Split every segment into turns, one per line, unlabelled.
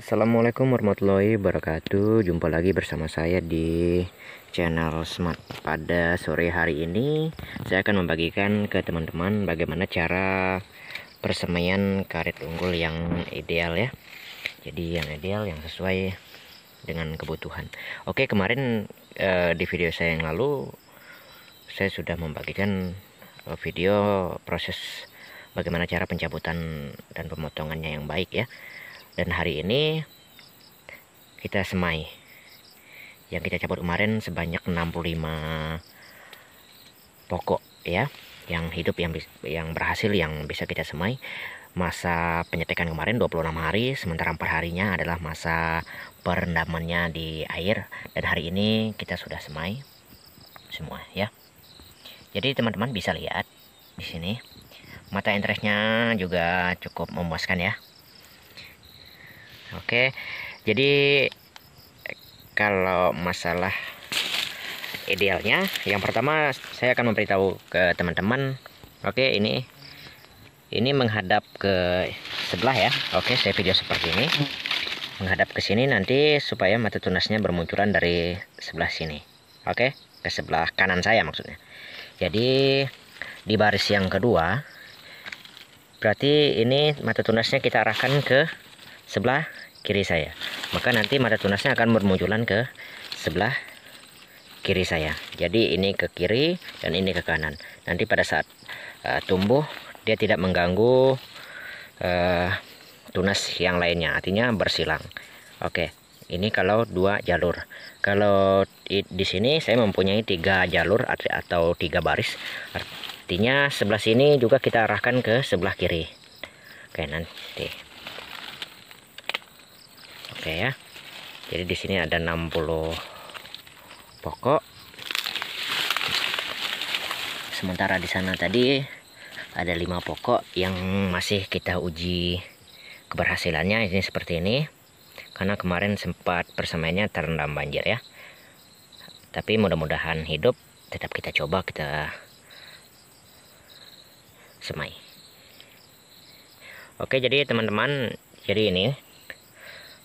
Assalamualaikum warahmatullahi wabarakatuh Jumpa lagi bersama saya di channel Smart Pada sore hari ini Saya akan membagikan ke teman-teman Bagaimana cara persemaian karet unggul yang ideal ya Jadi yang ideal yang sesuai dengan kebutuhan Oke kemarin eh, di video saya yang lalu Saya sudah membagikan eh, video proses Bagaimana cara pencabutan dan pemotongannya yang baik ya dan hari ini kita semai yang kita cabut kemarin sebanyak 65 pokok ya yang hidup yang yang berhasil yang bisa kita semai masa penyetekan kemarin 26 hari sementara per harinya adalah masa perendamannya di air dan hari ini kita sudah semai semua ya jadi teman-teman bisa lihat di sini mata interestnya juga cukup memuaskan ya Oke. Jadi kalau masalah idealnya, yang pertama saya akan memberitahu ke teman-teman. Oke, ini ini menghadap ke sebelah ya. Oke, saya video seperti ini. Menghadap ke sini nanti supaya mata tunasnya bermunculan dari sebelah sini. Oke, ke sebelah kanan saya maksudnya. Jadi di baris yang kedua berarti ini mata tunasnya kita arahkan ke sebelah kiri saya maka nanti mata tunasnya akan bermunculan ke sebelah kiri saya jadi ini ke kiri dan ini ke kanan nanti pada saat uh, tumbuh dia tidak mengganggu uh, tunas yang lainnya artinya bersilang oke ini kalau dua jalur kalau di, di sini saya mempunyai tiga jalur atau tiga baris artinya sebelah sini juga kita arahkan ke sebelah kiri oke nanti oke ya jadi di sini ada 60 pokok sementara di sana tadi ada lima pokok yang masih kita uji keberhasilannya ini seperti ini karena kemarin sempat persemennya terendam banjir ya tapi mudah-mudahan hidup tetap kita coba kita semai oke jadi teman-teman jadi ini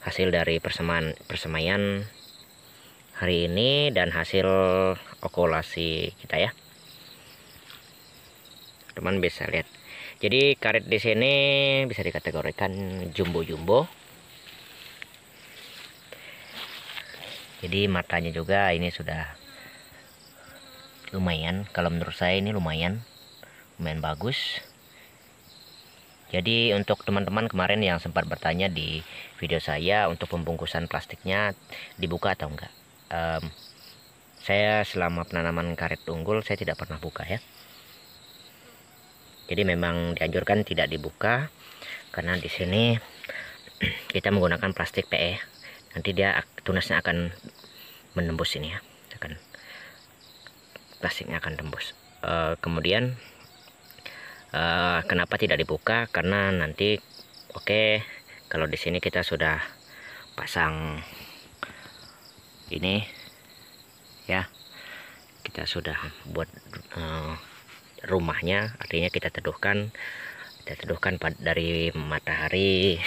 hasil dari persemaian persemaian hari ini dan hasil okulasi kita ya teman bisa lihat jadi karet di sini bisa dikategorikan jumbo-jumbo jadi matanya juga ini sudah lumayan kalau menurut saya ini lumayan lumayan bagus jadi untuk teman-teman kemarin yang sempat bertanya di video saya untuk pembungkusan plastiknya dibuka atau enggak? Um, saya selama penanaman karet unggul saya tidak pernah buka ya. Jadi memang dianjurkan tidak dibuka karena di sini kita menggunakan plastik PE. Nanti dia tunasnya akan menembus ini ya. Akan plastiknya akan tembus. Uh, kemudian uh, kenapa tidak dibuka karena nanti oke okay, kalau di sini kita sudah pasang ini ya kita sudah buat uh, rumahnya artinya kita teduhkan kita teduhkan dari matahari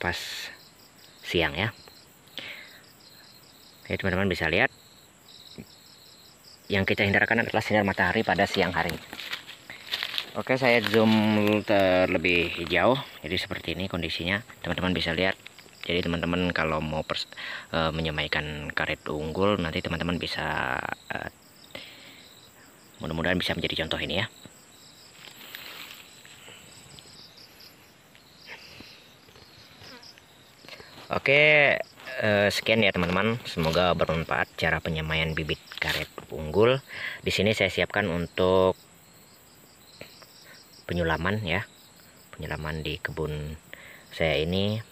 pas siang ya ya teman-teman bisa lihat yang kita hindarkan adalah sinar matahari pada siang hari oke saya zoom terlebih jauh jadi seperti ini kondisinya teman-teman bisa lihat jadi teman-teman kalau mau pers e, menyemaikan karet unggul nanti teman-teman bisa e, mudah-mudahan bisa menjadi contoh ini ya oke eh, sekian ya teman-teman. Semoga bermanfaat cara penyemaian bibit karet unggul. Di sini saya siapkan untuk penyulaman ya. Penyulaman di kebun saya ini.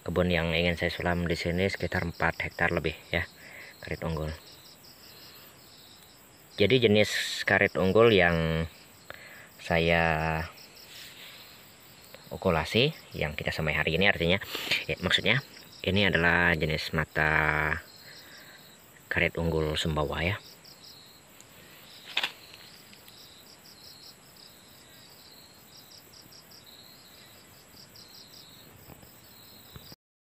Kebun yang ingin saya sulam di sini sekitar 4 hektar lebih ya karet unggul. Jadi jenis karet unggul yang saya okulasi yang kita semai hari ini artinya ya, maksudnya ini adalah jenis mata karet unggul sembawa ya